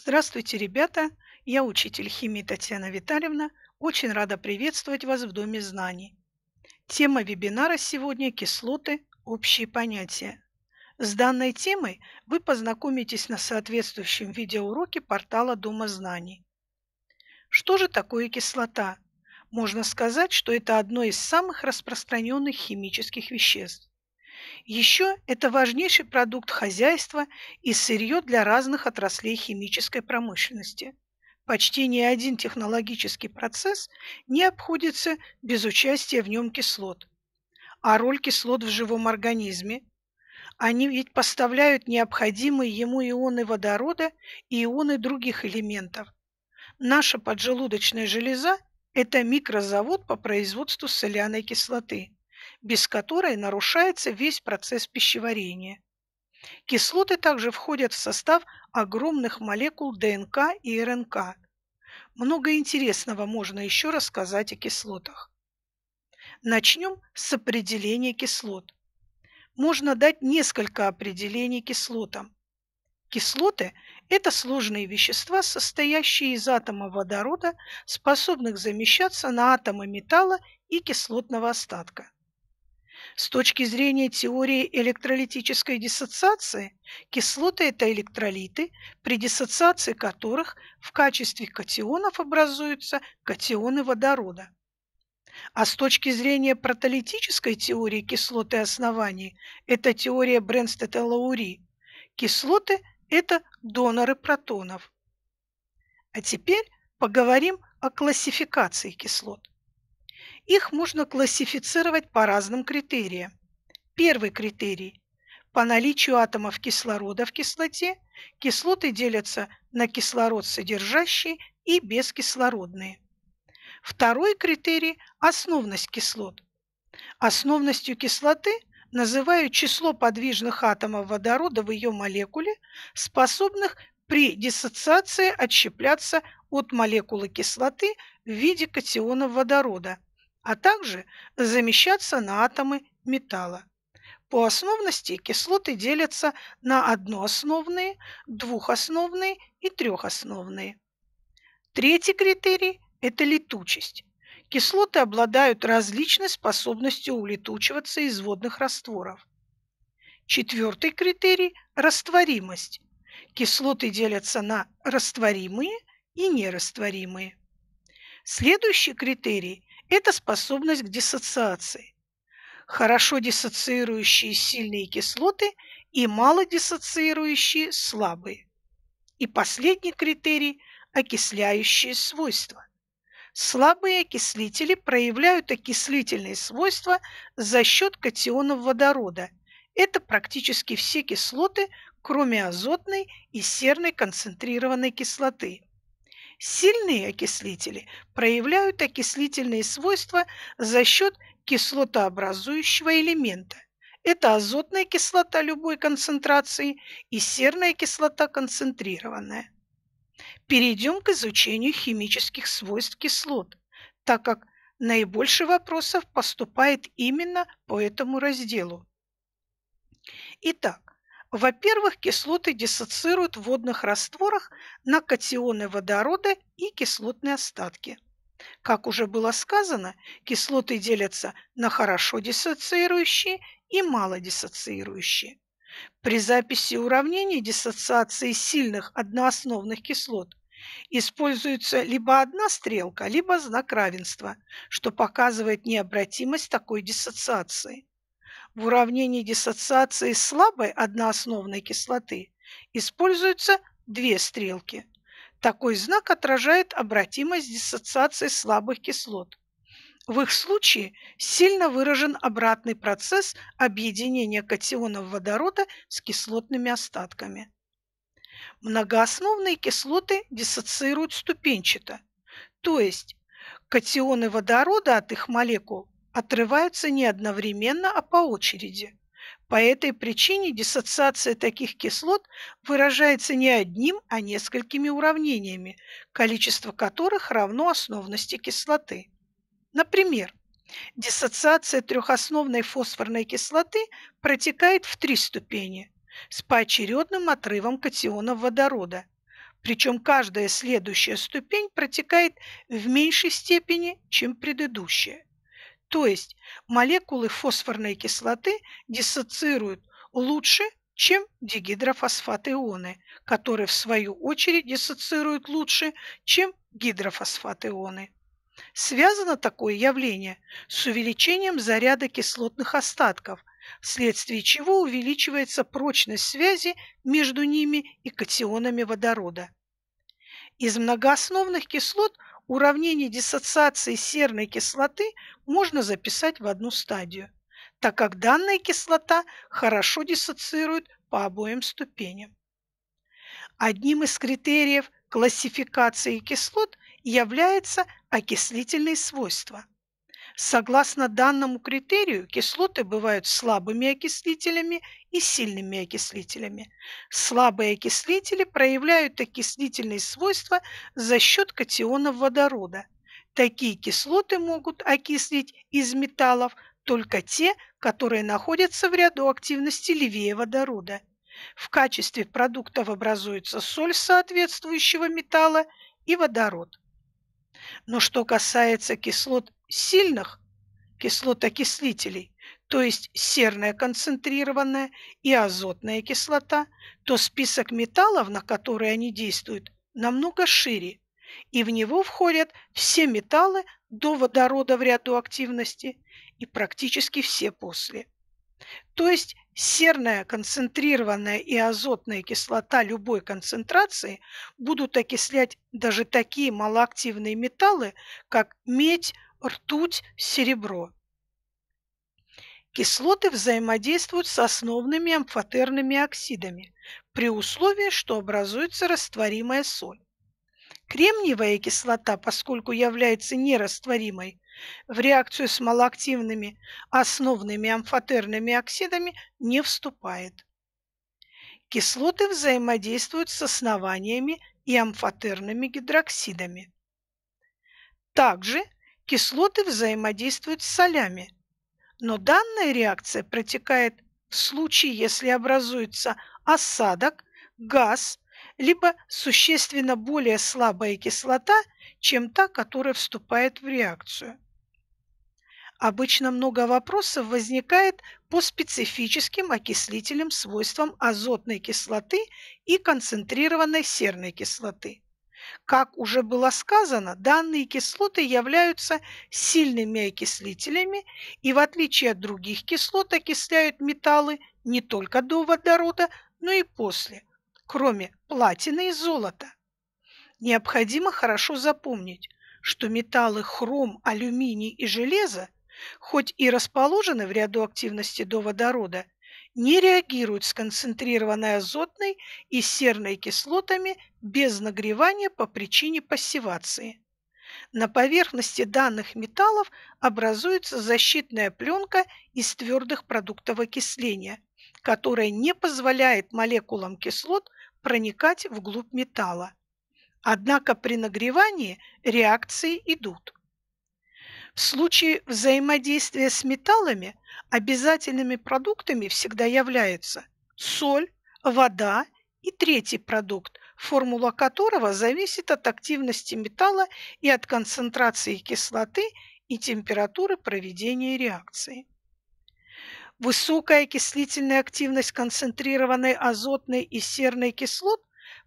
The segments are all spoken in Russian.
Здравствуйте, ребята! Я учитель химии Татьяна Витальевна. Очень рада приветствовать вас в Доме знаний. Тема вебинара сегодня – кислоты, общие понятия. С данной темой вы познакомитесь на соответствующем видеоуроке портала Дома знаний. Что же такое кислота? Можно сказать, что это одно из самых распространенных химических веществ. Еще это важнейший продукт хозяйства и сырье для разных отраслей химической промышленности. Почти ни один технологический процесс не обходится без участия в нем кислот. А роль кислот в живом организме? Они ведь поставляют необходимые ему ионы водорода и ионы других элементов. Наша поджелудочная железа – это микрозавод по производству соляной кислоты без которой нарушается весь процесс пищеварения. Кислоты также входят в состав огромных молекул ДНК и РНК. Много интересного можно еще рассказать о кислотах. Начнем с определения кислот. Можно дать несколько определений кислотам. Кислоты – это сложные вещества, состоящие из атома водорода, способных замещаться на атомы металла и кислотного остатка. С точки зрения теории электролитической диссоциации, кислоты – это электролиты, при диссоциации которых в качестве катионов образуются катионы водорода. А с точки зрения протолитической теории кислоты оснований, это теория Бренстета-Лаури, кислоты – это доноры протонов. А теперь поговорим о классификации кислот. Их можно классифицировать по разным критериям. Первый критерий – по наличию атомов кислорода в кислоте кислоты делятся на кислород содержащие и бескислородные. Второй критерий – основность кислот. Основностью кислоты называют число подвижных атомов водорода в ее молекуле, способных при диссоциации отщепляться от молекулы кислоты в виде катионов водорода – а также замещаться на атомы металла. По основности кислоты делятся на одноосновные, двухосновные и трехосновные. Третий критерий – это летучесть. Кислоты обладают различной способностью улетучиваться из водных растворов. Четвертый критерий – растворимость. Кислоты делятся на растворимые и нерастворимые. Следующий критерий это способность к диссоциации. Хорошо диссоциирующие сильные кислоты и мало диссоциирующие слабые. И последний критерий – окисляющие свойства. Слабые окислители проявляют окислительные свойства за счет катионов водорода. Это практически все кислоты, кроме азотной и серной концентрированной кислоты. Сильные окислители проявляют окислительные свойства за счет кислотообразующего элемента. Это азотная кислота любой концентрации и серная кислота концентрированная. Перейдем к изучению химических свойств кислот, так как наибольше вопросов поступает именно по этому разделу. Итак, во-первых, кислоты диссоциируют в водных растворах на катионы водорода и кислотные остатки. Как уже было сказано, кислоты делятся на хорошо диссоциирующие и мало диссоциирующие. При записи уравнений диссоциации сильных одноосновных кислот используется либо одна стрелка, либо знак равенства, что показывает необратимость такой диссоциации. В уравнении диссоциации слабой одноосновной кислоты используются две стрелки. Такой знак отражает обратимость диссоциации слабых кислот. В их случае сильно выражен обратный процесс объединения катионов водорода с кислотными остатками. Многоосновные кислоты диссоциируют ступенчато, то есть катионы водорода от их молекул отрываются не одновременно, а по очереди. По этой причине диссоциация таких кислот выражается не одним, а несколькими уравнениями, количество которых равно основности кислоты. Например, диссоциация трехосновной фосфорной кислоты протекает в три ступени с поочередным отрывом катионов водорода. Причем каждая следующая ступень протекает в меньшей степени, чем предыдущая. То есть молекулы фосфорной кислоты диссоциируют лучше, чем дигидрофосфат ионы, которые в свою очередь диссоциируют лучше, чем гидрофосфат ионы. Связано такое явление с увеличением заряда кислотных остатков, вследствие чего увеличивается прочность связи между ними и катионами водорода. Из многоосновных кислот – уравнение диссоциации серной кислоты можно записать в одну стадию, так как данная кислота хорошо диссоциирует по обоим ступеням. Одним из критериев классификации кислот является окислительные свойства – Согласно данному критерию, кислоты бывают слабыми окислителями и сильными окислителями. Слабые окислители проявляют окислительные свойства за счет катионов водорода. Такие кислоты могут окислить из металлов только те, которые находятся в ряду активности левее водорода. В качестве продуктов образуется соль соответствующего металла и водород. Но что касается кислот сильных кислотокислителей, то есть серная концентрированная и азотная кислота, то список металлов, на которые они действуют, намного шире, и в него входят все металлы до водорода в ряду активности и практически все после. То есть серная, концентрированная и азотная кислота любой концентрации будут окислять даже такие малоактивные металлы, как медь, ртуть, серебро. Кислоты взаимодействуют с основными амфотерными оксидами при условии, что образуется растворимая соль. Кремниевая кислота, поскольку является нерастворимой, в реакцию с малоактивными основными амфотерными оксидами не вступает. Кислоты взаимодействуют с основаниями и амфотерными гидроксидами. Также кислоты взаимодействуют с солями. Но данная реакция протекает в случае, если образуется осадок, газ, либо существенно более слабая кислота, чем та, которая вступает в реакцию. Обычно много вопросов возникает по специфическим окислителям свойствам азотной кислоты и концентрированной серной кислоты. Как уже было сказано, данные кислоты являются сильными окислителями и в отличие от других кислот окисляют металлы не только до водорода, но и после, кроме платины и золота. Необходимо хорошо запомнить, что металлы хром, алюминий и железо хоть и расположены в ряду активности до водорода, не реагируют с концентрированной азотной и серной кислотами без нагревания по причине пассивации. На поверхности данных металлов образуется защитная пленка из твердых продуктов окисления, которая не позволяет молекулам кислот проникать вглубь металла. Однако при нагревании реакции идут. В случае взаимодействия с металлами обязательными продуктами всегда являются соль, вода и третий продукт, формула которого зависит от активности металла и от концентрации кислоты и температуры проведения реакции. Высокая окислительная активность концентрированной азотной и серной кислот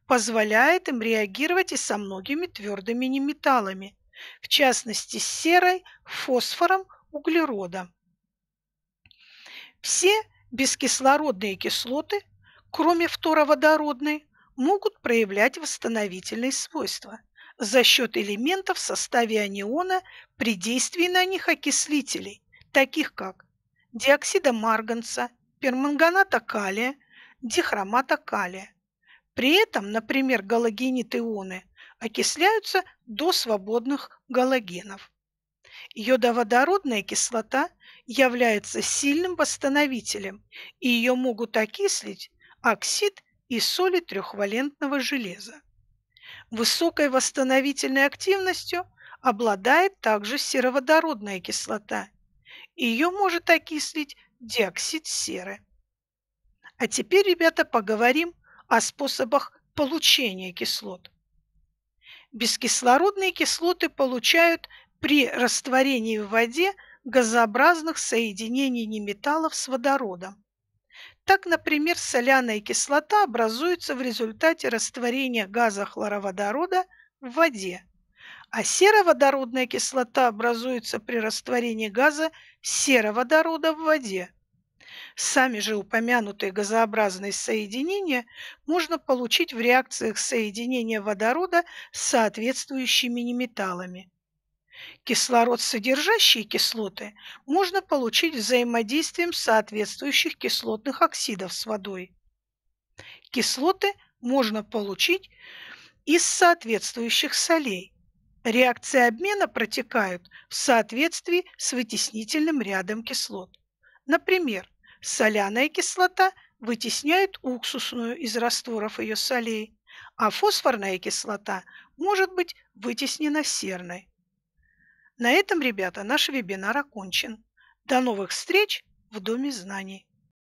позволяет им реагировать и со многими твердыми неметаллами, в частности с серой, фосфором, углеродом. Все бескислородные кислоты, кроме фтороводородной, могут проявлять восстановительные свойства за счет элементов в составе аниона при действии на них окислителей, таких как диоксида марганца, перманганата калия, дихромата калия. При этом, например, галогенит ионы окисляются до свободных галогенов. Йодоводородная кислота является сильным восстановителем, и ее могут окислить оксид и соли трехвалентного железа. Высокой восстановительной активностью обладает также сероводородная кислота. Ее может окислить диоксид серы. А теперь, ребята, поговорим о способах получения кислот бескислородные кислоты получают при растворении в воде газообразных соединений неметаллов с водородом. Так, например, соляная кислота образуется в результате растворения газа хлороводорода в воде, а сероводородная кислота образуется при растворении газа сероводорода в воде. Сами же упомянутые газообразные соединения можно получить в реакциях соединения водорода с соответствующими неметаллами. Кислород, содержащие кислоты, можно получить взаимодействием соответствующих кислотных оксидов с водой. Кислоты можно получить из соответствующих солей. Реакции обмена протекают в соответствии с вытеснительным рядом кислот. Например, Соляная кислота вытесняет уксусную из растворов ее солей, а фосфорная кислота может быть вытеснена серной. На этом, ребята, наш вебинар окончен. До новых встреч в Доме знаний!